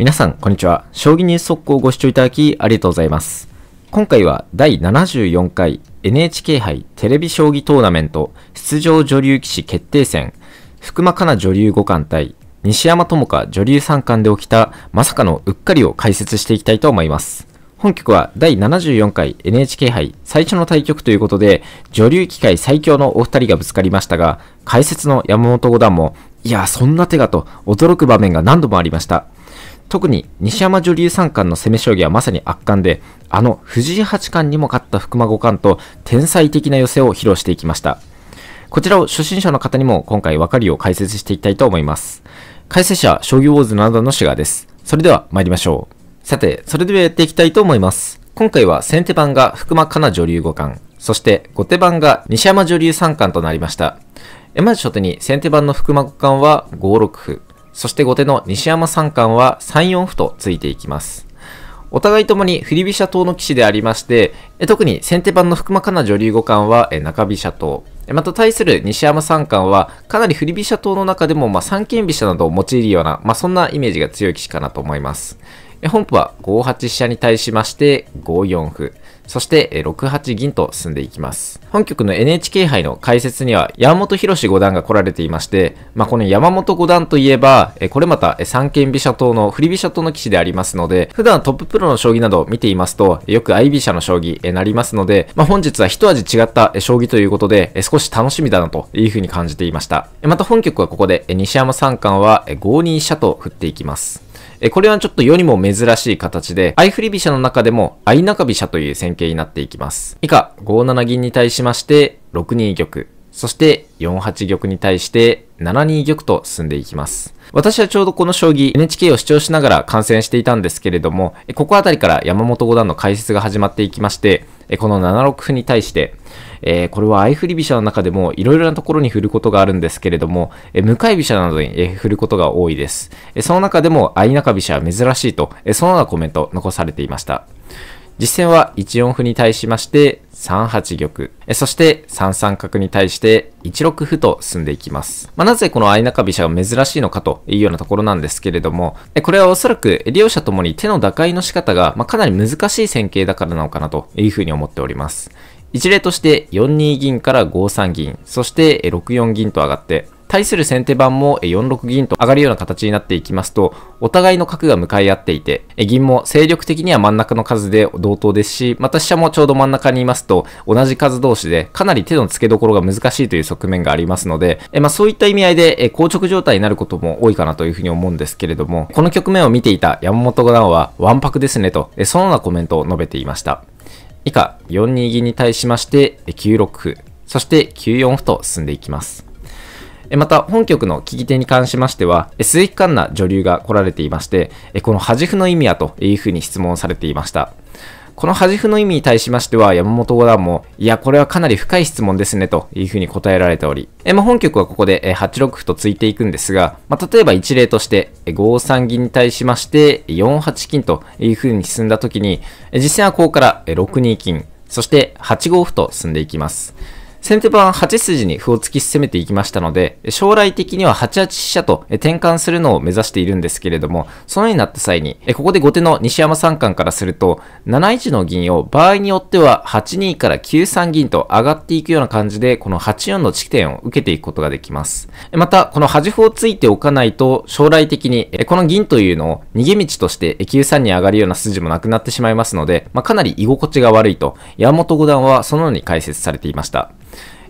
皆さん、こんにちは。将棋ニュース速報をご視聴いただきありがとうございます。今回は第74回 NHK 杯テレビ将棋トーナメント出場女流棋士決定戦、福間かな女流五冠対西山智香女流三冠で起きたまさかのうっかりを解説していきたいと思います。本局は第74回 NHK 杯最初の対局ということで、女流棋界最強のお二人がぶつかりましたが、解説の山本五段も、いや、そんな手がと驚く場面が何度もありました。特に西山女流三冠の攻め将棋はまさに圧巻で、あの藤井八冠にも勝った福間五冠と天才的な寄せを披露していきました。こちらを初心者の方にも今回わかりを解説していきたいと思います。解説者、将棋ウォーズなどのシガーです。それでは参りましょう。さて、それではやっていきたいと思います。今回は先手番が福間かな女流五冠、そして後手番が西山女流三冠となりました。まず初手に先手番の福間五冠は5六歩。そして後手の西山三冠は3四歩とついていきます。お互いともに振り飛車党の騎士でありまして、特に先手番の福間かな女流五冠は中飛車党。また対する西山三冠は、かなり振り飛車党の中でも、まあ、三間飛車などを用いるような、まあ、そんなイメージが強い騎士かなと思います。本譜は5八飛車に対しまして5四歩、そして6八銀と進んでいきます。本局の NHK 杯の解説には山本博五段が来られていまして、まあ、この山本五段といえば、これまた三間飛車党の振り飛車党の棋士でありますので、普段トッププロの将棋などを見ていますと、よく相飛車の将棋になりますので、まあ、本日は一味違った将棋ということで、少し楽しみだなというふうに感じていました。また本局はここで西山三冠は5二飛車と振っていきます。えこれはちょっと世にも珍しい形で、相振り飛車の中でも相中飛車という戦型になっていきます。以下、5七銀に対しまして、6二玉、そして4八玉に対して7二玉と進んでいきます。私はちょうどこの将棋 NHK を視聴しながら観戦していたんですけれども、ここあたりから山本五段の解説が始まっていきまして、この7六歩に対して、えー、これは相振り飛車の中でもいろいろなところに振ることがあるんですけれども、えー、向かい飛車などに、えー、振ることが多いです。えその中でも相中飛車は珍しいと、えそのようなコメント残されていました。実戦は1四歩に対しまして3八玉、そして3三角に対して1六歩と進んでいきます。まあ、なぜこの相中飛車が珍しいのかというようなところなんですけれども、これはおそらく両者ともに手の打開の仕方が、まかなり難しい戦型だからなのかなというふうに思っております。一例として4二銀から5三銀、そして6四銀と上がって、対する先手番も4六銀と上がるような形になっていきますと、お互いの角が向かい合っていて、銀も勢力的には真ん中の数で同等ですし、また飛車もちょうど真ん中にいますと、同じ数同士でかなり手の付けどころが難しいという側面がありますので、まあ、そういった意味合いで硬直状態になることも多いかなというふうに思うんですけれども、この局面を見ていた山本五段は、わんぱくですねと、そのようなコメントを述べていました。以下4二銀に対しまして9六歩、そして9四歩と進んでいきます。また、本局の利き手に関しましては、鈴木環奈女流が来られていまして、この端歩の意味はというふうに質問されていました。この端歩の意味に対しましては、山本五段も、いや、これはかなり深い質問ですね、というふうに答えられており、えまあ、本局はここで8六歩とついていくんですが、まあ、例えば一例として、5三銀に対しまして、4八金というふうに進んだ時に、実戦はここから6二金、そして8五歩と進んでいきます。先手番8筋に歩を突き進めていきましたので、将来的には8八飛車と転換するのを目指しているんですけれども、そのようになった際に、ここで後手の西山三冠からすると、7一の銀を場合によっては8二から9三銀と上がっていくような感じで、この8四の地点を受けていくことができます。また、この端歩をついておかないと、将来的に、この銀というのを逃げ道として9三に上がるような筋もなくなってしまいますので、まあ、かなり居心地が悪いと、山本五段はそのように解説されていました。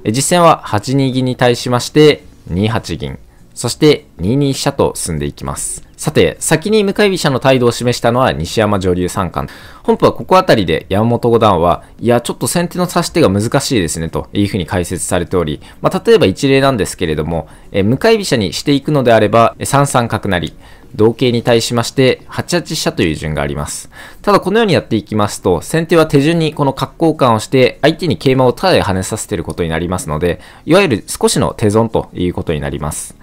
実戦は8二銀に対しまして、2八銀、そして2二飛車と進んでいきます。さて、先に向かい飛車の態度を示したのは西山女流三冠。本譜はここあたりで山本五段は、いや、ちょっと先手の指し手が難しいですね、というふうに解説されており、まあ、例えば一例なんですけれども、え向かい飛車にしていくのであれば、3三角成、同型に対しまして、8八飛車という順があります。ただこのようにやっていきますと、先手は手順にこの角交換をして、相手に桂馬をただで跳ねさせてることになりますので、いわゆる少しの手損ということになります。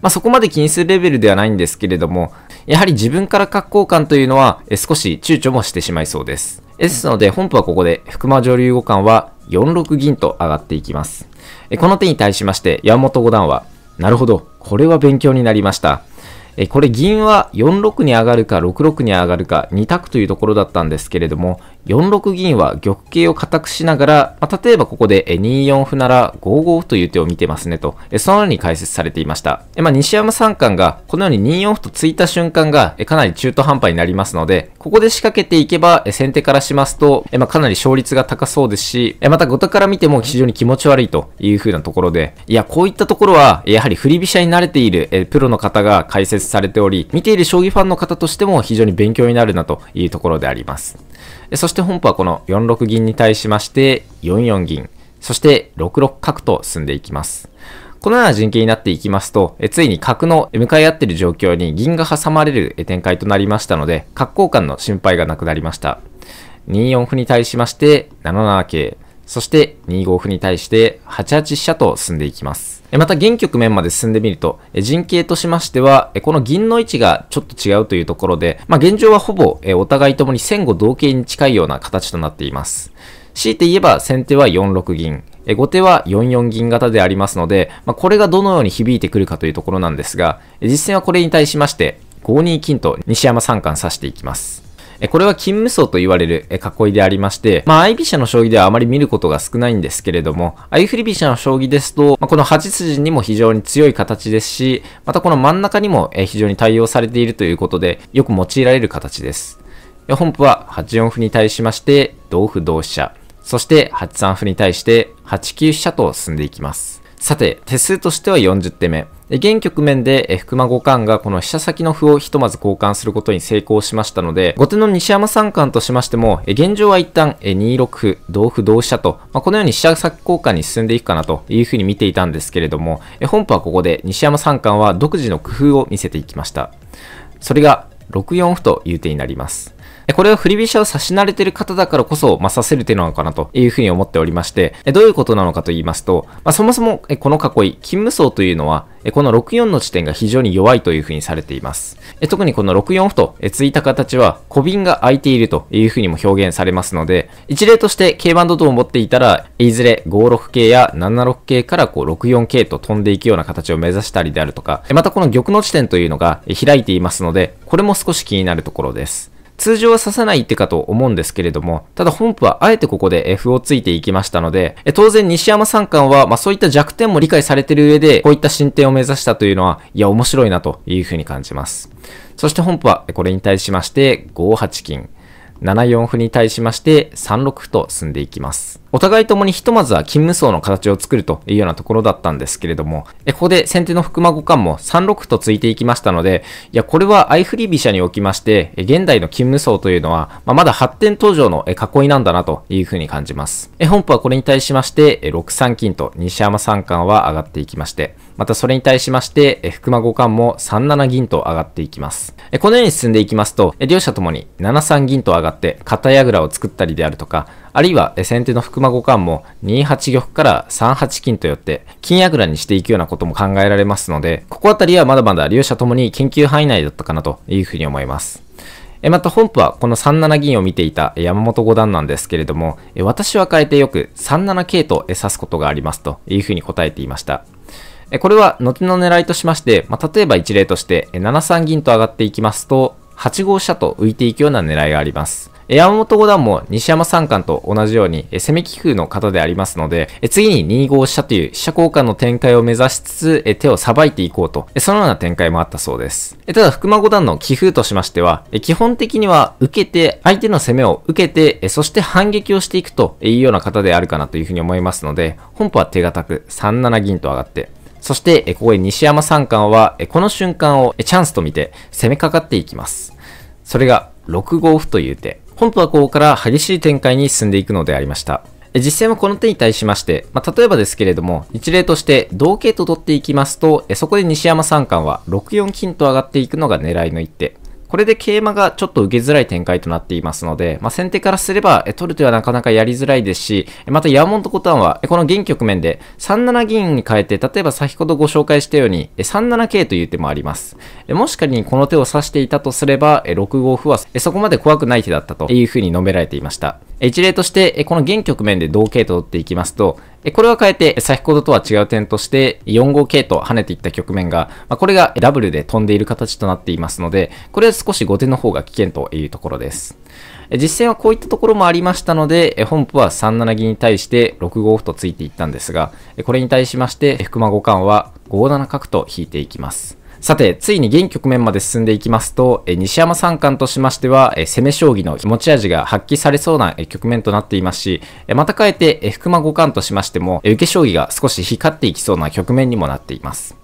まあ、そこまで気にするレベルではないんですけれども、やはり自分から角交換というのは、少し躊躇もしてしまいそうです。ですので、本譜はここで、福間女流五冠は4六銀と上がっていきます。この手に対しまして、山本五段は、なるほど、これは勉強になりました。これ銀は4六に上がるか6六に上がるか2択というところだったんですけれども、4六銀は玉形を固くしながら、まあ、例えばここで2四歩なら5五歩という手を見てますねと、そのように解説されていました。まあ、西山三冠がこのように2四歩と突いた瞬間がかなり中途半端になりますので、ここで仕掛けていけば先手からしますと、まあ、かなり勝率が高そうですし、また後手から見ても非常に気持ち悪いというふうなところで、いや、こういったところは、やはり振り飛車に慣れているプロの方が解説されており、見ている将棋ファンの方としても非常に勉強になるなというところであります。そして本譜はこの4六銀に対しまして、4四銀、そして6六角と進んでいきます。このような陣形になっていきますと、えついに角の向かい合っている状況に銀が挟まれる展開となりましたので、角交換の心配がなくなりました。2四歩に対しまして、7七桂。そして2五歩に対して8八飛車と進んでいきます。また現局面まで進んでみると、陣形としましては、この銀の位置がちょっと違うというところで、まあ、現状はほぼお互いともに戦後同型に近いような形となっています。強いて言えば先手は4六銀、後手は4四銀型でありますので、まあ、これがどのように響いてくるかというところなんですが、実戦はこれに対しまして、5二金と西山三冠指していきます。これは金無双と言われる囲いでありまして、まあ、相飛車の将棋ではあまり見ることが少ないんですけれども、相振り飛車の将棋ですと、まあ、この八筋にも非常に強い形ですし、またこの真ん中にも非常に対応されているということで、よく用いられる形です。本譜は8四歩に対しまして、同歩同飛車、そして8三歩に対して8九飛車と進んでいきます。さて、手数としては40手目。現局面で、福間五冠がこの飛車先の歩をひとまず交換することに成功しましたので、後手の西山三冠としましても、現状は一旦、え2六歩、同歩同飛車と、まあ、このように飛車先交換に進んでいくかなというふうに見ていたんですけれども、本譜はここで西山三冠は独自の工夫を見せていきました。それが6四歩という手になります。これを振り飛車を指し慣れてる方だからこそ、まあ、指せる手なのかなというふうに思っておりまして、どういうことなのかと言いますと、まあ、そもそもこの囲い、勤務層というのは、この64の地点が非常に弱いというふうにされています。特にこの64歩とついた形は小瓶が空いているというふうにも表現されますので、一例として軽バンドとを持っていたら、いずれ56系や76系からこう64系と飛んでいくような形を目指したりであるとか、またこの玉の地点というのが開いていますので、これも少し気になるところです。通常は刺さない手かと思うんですけれども、ただ本譜はあえてここで F をついていきましたので、当然西山三冠は、まあ、そういった弱点も理解されている上で、こういった進展を目指したというのは、いや、面白いなというふうに感じます。そして本譜はこれに対しまして、5八金、7四歩に対しまして、3六歩と進んでいきます。お互いともにひとまずは金無双の形を作るというようなところだったんですけれども、えここで先手の福間五冠も3六とついていきましたので、いや、これは相振り飛車におきまして、現代の金無双というのは、まあ、まだ発展途上の囲いなんだなというふうに感じます。え本譜はこれに対しまして、6三金と西山三冠は上がっていきまして、またそれに対しまして、福間五冠も3七銀と上がっていきます。このように進んでいきますと、両者ともに7三銀と上がって、片矢倉を作ったりであるとか、あるいは先手の福間五冠も2八玉から3八金と寄って金あぐらにしていくようなことも考えられますので、ここあたりはまだまだ両者ともに研究範囲内だったかなというふうに思います。えまた本譜はこの3七銀を見ていた山本五段なんですけれども、私は変えてよく3七桂と指すことがありますというふうに答えていました。これは後の狙いとしまして、まあ、例えば一例として7三銀と上がっていきますと、8五飛車と浮いていくような狙いがあります。山本五段も西山三冠と同じように、え攻め棋風の方でありますので、え次に2五飛車という飛車交換の展開を目指しつつ、え手をさばいていこうと、えそのような展開もあったそうです。えただ、福間五段の棋風としましては、え基本的には受けて、相手の攻めを受けて、えそして反撃をしていくというような方であるかなというふうに思いますので、本譜は手堅く3七銀と上がって、そして、ここへ西山三冠は、この瞬間をチャンスと見て攻めかかっていきます。それが6五歩という手。本とはここから激しい展開に進んでいくのでありました。実戦はこの手に対しまして、まあ、例えばですけれども、一例として同桂と取っていきますと、そこで西山三冠は6四金と上がっていくのが狙いの一手。これで桂馬がちょっと受けづらい展開となっていますので、まあ、先手からすれば、え取る手はなかなかやりづらいですし、また山本タンは、この現局面で3七銀に変えて、例えば先ほどご紹介したように、3七桂という手もあります。もし仮にこの手を指していたとすれば、6五歩はそこまで怖くない手だったというふうに述べられていました。一例として、この現局面で同系と取っていきますと、これは変えて、先ほどとは違う点として、4号系と跳ねていった局面が、これがダブルで飛んでいる形となっていますので、これは少し後手の方が危険というところです。実戦はこういったところもありましたので、本譜は3七銀に対して6五歩とついていったんですが、これに対しまして、福間五冠は5七角と引いていきます。さて、ついに現局面まで進んでいきますと、え西山三冠としましては、え攻め将棋の持ち味が発揮されそうな、え局面となっていますし、えまた変えて、え福間五冠としましても、受け将棋が少し光っていきそうな局面にもなっています。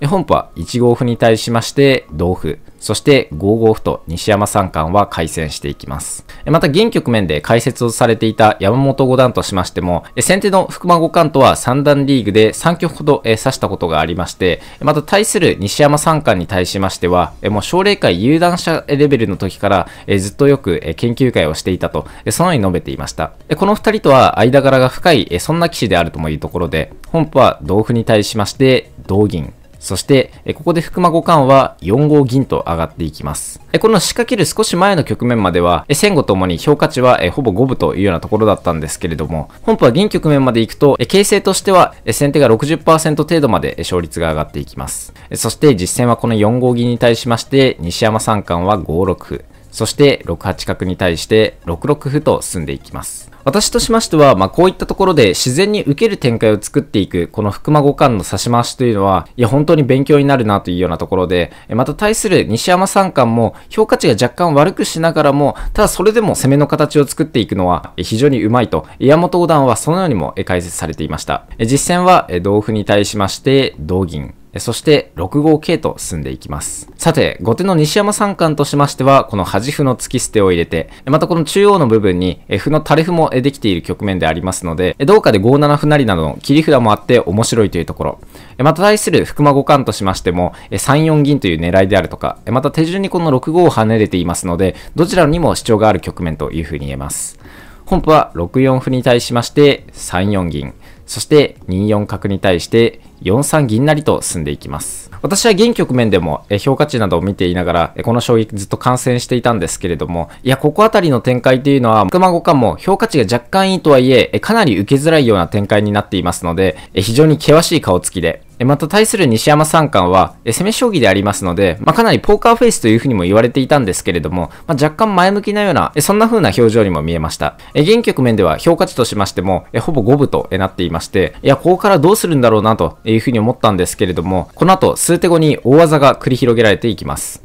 え本譜は1五歩に対しまして、同歩。そして5五歩と西山三冠は回戦していきます。また現局面で解説をされていた山本五段としましても、先手の福間五冠とは三段リーグで3局ほど指したことがありまして、また対する西山三冠に対しましては、もう奨励会有段者レベルの時からずっとよく研究会をしていたと、そのように述べていました。この二人とは間柄が深い、そんな棋士であるともいうところで、本譜は同歩に対しまして、同銀、そして、ここで福間五冠は4号銀と上がっていきます。この仕掛ける少し前の局面までは、戦後ともに評価値はほぼ五分というようなところだったんですけれども、本譜は銀局面まで行くと、形勢としては先手が60%程度まで勝率が上がっていきます。そして実戦はこの4号銀に対しまして、西山三冠は5六歩。そして6八角に対して6六歩と進んでいきます。私としましては、まあ、こういったところで自然に受ける展開を作っていく、この福間五冠の指し回しというのは、いや、本当に勉強になるなというようなところで、また対する西山三冠も評価値が若干悪くしながらも、ただそれでも攻めの形を作っていくのは非常にうまいと、岩本五段はそのようにも解説されていました。実戦は同歩に対しまして、同銀、そして6号系と進んでいきます。さて、後手の西山三冠としましては、この端歩の突き捨てを入れて、またこの中央の部分に歩の垂れ歩もできている局面でありますので、どうかで5七歩成などの切り札もあって面白いというところ。また対する福間五冠としましても、3四銀という狙いであるとか、また手順にこの6五を跳ねれていますので、どちらにも主張がある局面というふうに言えます。本譜は6四歩に対しまして3四銀、そして2四角に対して4三銀成と進んでいきます。私は現局面でも評価値などを見ていながら、この将棋ずっと観戦していたんですけれども、いや、ここあたりの展開というのは、熊五冠も評価値が若干いいとはいえ、かなり受けづらいような展開になっていますので、非常に険しい顔つきで、また対する西山三冠は、攻め将棋でありますので、まあ、かなりポーカーフェイスというふうにも言われていたんですけれども、まあ、若干前向きなような、そんな風な表情にも見えました。現局面では評価値としましても、ほぼ五分となっていまして、いや、ここからどうするんだろうなというふうに思ったんですけれども、この後数手後に大技が繰り広げられていきます。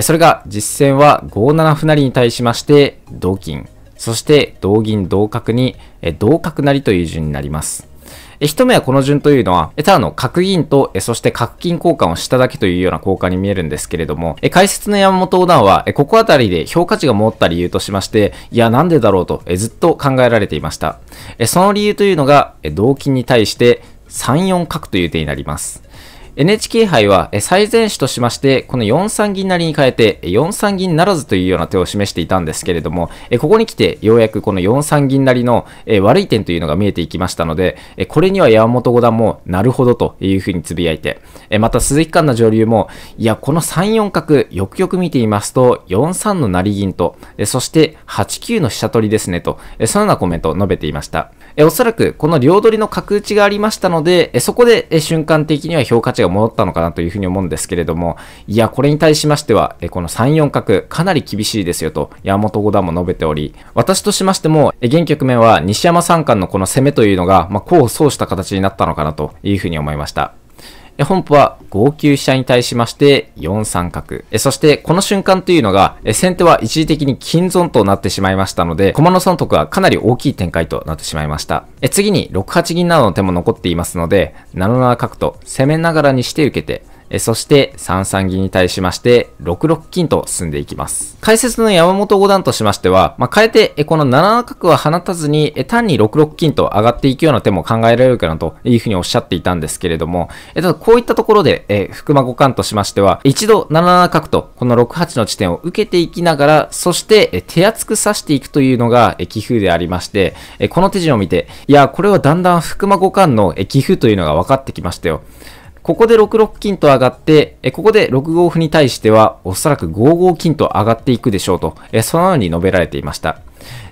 それが実戦は5七歩成に対しまして、同金、そして同銀同角に、同角成という順になります。一目はこの順というのは、えただの角銀と、えそして角金交換をしただけというような交換に見えるんですけれども、え解説の山本五段は、えここあたりで評価値が戻った理由としまして、いや、なんでだろうと、えずっと考えられていました。えその理由というのが、え同金に対して3、4角という手になります。NHK 杯は最善手としまして、この4三銀成に変えて、4三銀ならずというような手を示していたんですけれども、ここに来てようやくこの4三銀成の悪い点というのが見えていきましたので、これには山本五段もなるほどというふうに呟いて、また鈴木環奈上流も、いや、この3四角、よくよく見ていますと、4三の成銀と、そして8九の飛車取りですねと、そのようなコメントを述べていました。えおそらくこの両取りの角打ちがありましたので、えそこで、え瞬間的には評価値が戻ったのかなというふうに思うんですけれども、いや、これに対しましては、えこの3、4角、かなり厳しいですよと、山本五段も述べており、私としましても、え現局面は西山三冠のこの攻めというのが、まあ、功を奏した形になったのかなというふうに思いました。本譜は5九飛車に対しまして4三角。そしてこの瞬間というのが、先手は一時的に金損となってしまいましたので、駒の損得はかなり大きい展開となってしまいました。次に6八銀などの手も残っていますので、7七角と攻めながらにして受けて、そして、3三銀に対しまして、6六金と進んでいきます。解説の山本五段としましては、まあ、変えて、この7七角は放たずに、単に6六金と上がっていくような手も考えられるかなというふうにおっしゃっていたんですけれども、ただこういったところで、え福間五冠としましては、一度7七角とこの6八の地点を受けていきながら、そして、手厚く指していくというのが、え棋風でありまして、えこの手順を見て、いや、これはだんだん福間五冠の、え棋風というのが分かってきましたよ。ここで6六金と上がって、ここで6五歩に対しては、おそらく5五金と上がっていくでしょうと、そのように述べられていました。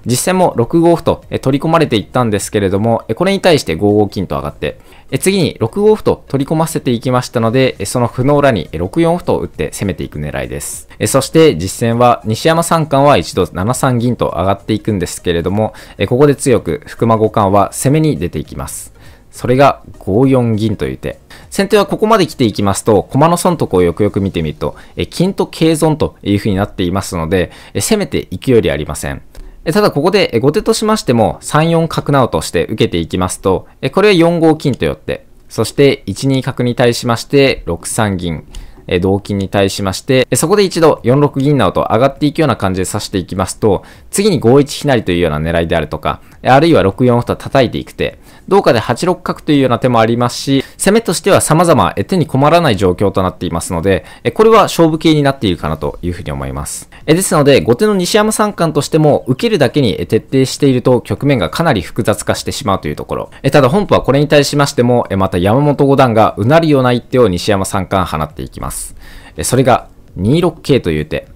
実戦も6五歩と取り込まれていったんですけれども、これに対して5五金と上がって、次に6五歩と取り込ませていきましたので、その歩の裏に6四歩と打って攻めていく狙いです。そして実戦は西山三冠は一度7三銀と上がっていくんですけれども、ここで強く福間五冠は攻めに出ていきます。それが5四銀という手。先手はここまで来ていきますと、駒の損得をよくよく見てみると、金と桂損という風になっていますので、攻めていくよりありません。ただここで後手としましても3四角直として受けていきますと、これは4五金と寄って、そして1二角に対しまして6三銀。え同金に対しまして、そこで一度4六銀などと上がっていくような感じで指していきますと、次に5一ひなりというような狙いであるとか、あるいは6四歩と叩いていく手、どうかで8六角というような手もありますし、攻めとしては様々手に困らない状況となっていますので、これは勝負系になっているかなというふうに思います。ですので、後手の西山三冠としても、受けるだけに徹底していると局面がかなり複雑化してしまうというところ。ただ本譜はこれに対しましても、また山本五段がうなるような一手を西山三冠放っていきます。それが2六桂という手。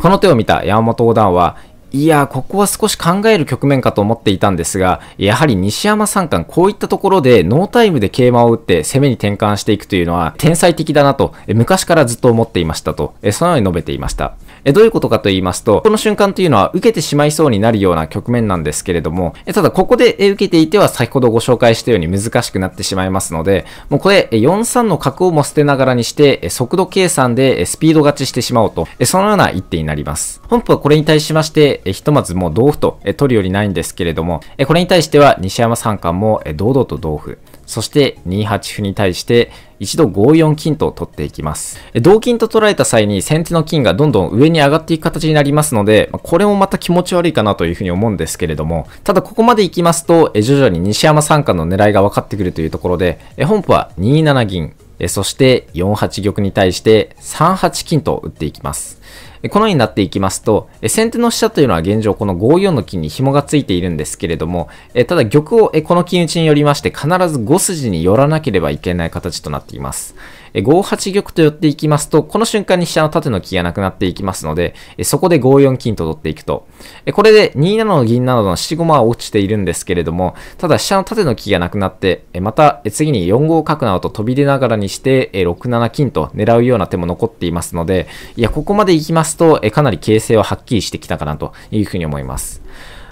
この手を見た山本五段は、いやここは少し考える局面かと思っていたんですが、やはり西山三冠、こういったところでノータイムで桂馬を打って攻めに転換していくというのは天才的だなと、昔からずっと思っていましたと、そのように述べていました。えどういうことかと言いますと、この瞬間というのは受けてしまいそうになるような局面なんですけれども、えただここで受けていては先ほどご紹介したように難しくなってしまいますので、もうこれ4三の角をも捨てながらにして、速度計算でスピード勝ちしてしまおうと、そのような一手になります。本譜はこれに対しまして、ひとまずもう同歩と取るよりないんですけれども、これに対しては西山三冠も堂々と同歩。そして2八歩に対して一度5四金と取っていきます。同金と取られた際に先手の金がどんどん上に上がっていく形になりますので、これもまた気持ち悪いかなというふうに思うんですけれども、ただここまで行きますと、徐々に西山三冠の狙いが分かってくるというところで、本譜は2七銀、そして4八玉に対して3八金と打っていきます。このようになっていきますと、先手の飛車というのは現状この5四の金に紐がついているんですけれども、ただ玉をこの金打ちによりまして必ず5筋に寄らなければいけない形となっています。5八玉と寄っていきますと、この瞬間に飛車の縦の木がなくなっていきますので、そこで5四金と取っていくと。これで2七の銀などの七駒は落ちているんですけれども、ただ飛車の縦の木がなくなって、また次に4五角などと飛び出ながらにして、6七金と狙うような手も残っていますので、いや、ここまで行きますと、かなり形勢ははっきりしてきたかなというふうに思います。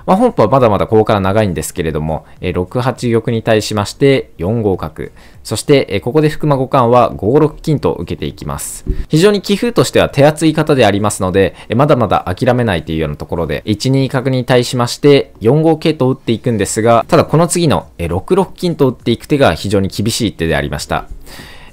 まあ、本譜はまだまだここから長いんですけれども、え6八玉に対しまして4五角。そして、えここで福間五冠は5六金と受けていきます。非常に棋風としては手厚い方でありますので、えまだまだ諦めないというようなところで、1二角に対しまして4五桂と打っていくんですが、ただこの次の、え6六金と打っていく手が非常に厳しい手でありました。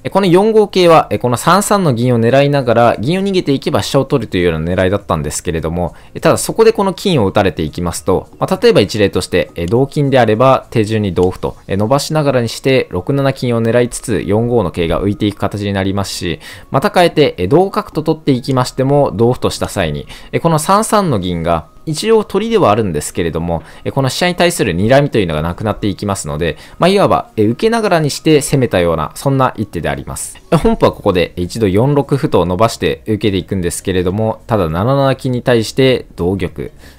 この4五桂は、この3三の銀を狙いながら、銀を逃げていけば飛車を取るというような狙いだったんですけれども、ただそこでこの金を打たれていきますと、まあ、例えば一例として、同金であれば手順に同歩と伸ばしながらにして、6七金を狙いつつ、4五の桂が浮いていく形になりますし、また変えて、同角と取っていきましても、同歩とした際に、この3三の銀が、一応鳥ではあるんですけれども、この飛車に対する睨みというのがなくなっていきますので、まあ、いわば、受けながらにして攻めたような、そんな一手であります。本譜はここで一度4六歩と伸ばして受けていくんですけれども、ただ7七金に対して同玉、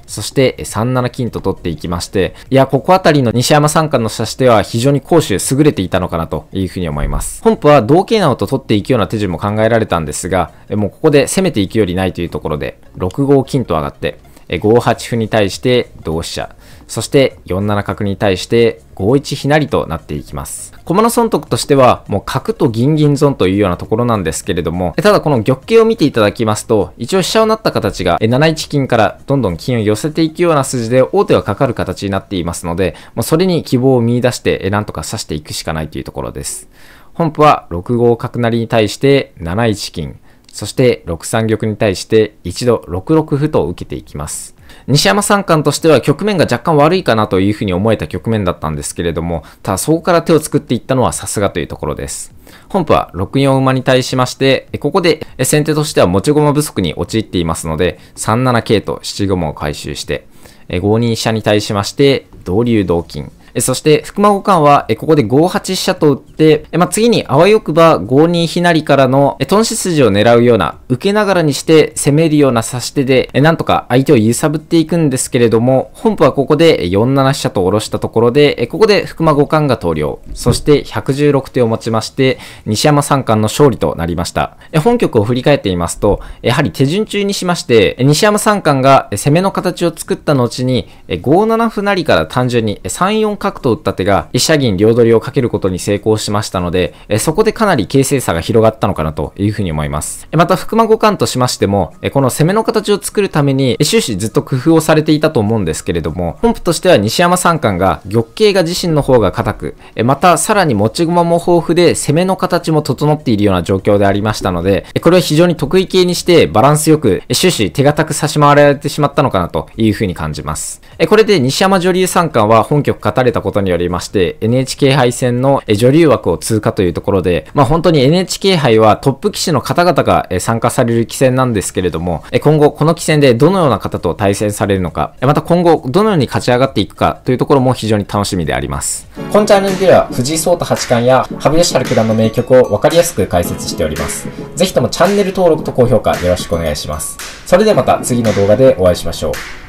そして3七金と取っていきまして、いや、ここあたりの西山三冠の指し手は非常に攻守優れていたのかなというふうに思います。本譜は同桂などと取っていくような手順も考えられたんですが、もうここで攻めていくよりないというところで、6五金と上がって、5八歩に対して同飛車。そして4七角に対して5一ひなりとなっていきます。駒の損得としては、もう角と銀銀損というようなところなんですけれども、ただこの玉形を見ていただきますと、一応飛車をなった形が7一金からどんどん金を寄せていくような筋で王手がかかる形になっていますので、もうそれに希望を見出して、なんとか指していくしかないというところです。本譜は6五角成に対して7一金。そして6三玉に対して一度6六歩と受けていきます。西山三冠としては局面が若干悪いかなというふうに思えた局面だったんですけれども、ただそこから手を作っていったのはさすがというところです。本譜は6四馬に対しまして、ここで先手としては持ち駒不足に陥っていますので、3七桂と7駒を回収して、5二飛車に対しまして、同竜同金、えそして、福間五冠は、えここで5八飛車と打って、えまあ、次にあわよくば5二ひなりからの、え頓死筋を狙うような、受けながらにして攻めるような指し手で、えなんとか相手を揺さぶっていくんですけれども、本譜はここで4七飛車と下ろしたところで、えここで福間五冠が投了。そして、116手を持ちまして、西山三冠の勝利となりました。え本局を振り返ってみますと、やはり手順中にしまして、西山三冠が攻めの形を作った後に、5七歩りから単純に3四角角と打った手が飛車銀両取りをかけることに成功しましたので、えそこでかなり形勢差が広がったのかなというふうに思います。また、福間五冠としましても、この攻めの形を作るために、終始ずっと工夫をされていたと思うんですけれども、本譜としては西山三冠が玉形が自身の方が硬く、また、さらに持ち駒も豊富で、攻めの形も整っているような状況でありましたので、これを非常に得意系にして、バランスよく、終始手堅く差し回られてしまったのかなというふうに感じます。これで西山女流三冠は本局語りれたことによりまして、NHK 杯戦の女流枠を通過というところで、まあ本当に NHK 杯はトップ棋士の方々が参加される棋戦なんですけれども、今後この棋戦でどのような方と対戦されるのか、また今後どのように勝ち上がっていくかというところも非常に楽しみであります。このチャンネルでは藤井聡太八冠や羽生善治九段の名曲をわかりやすく解説しております。ぜひともチャンネル登録と高評価よろしくお願いします。それではまた次の動画でお会いしましょう。